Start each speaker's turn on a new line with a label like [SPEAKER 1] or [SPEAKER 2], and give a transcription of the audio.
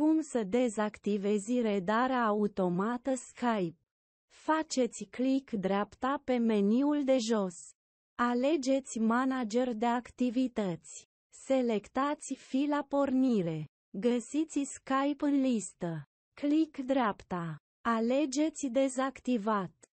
[SPEAKER 1] Cum să dezactivezi redarea automată Skype? Faceți click dreapta pe meniul de jos. Alegeți manager de activități. Selectați fila pornire. Găsiți Skype în listă. Click dreapta. Alegeți
[SPEAKER 2] dezactivat.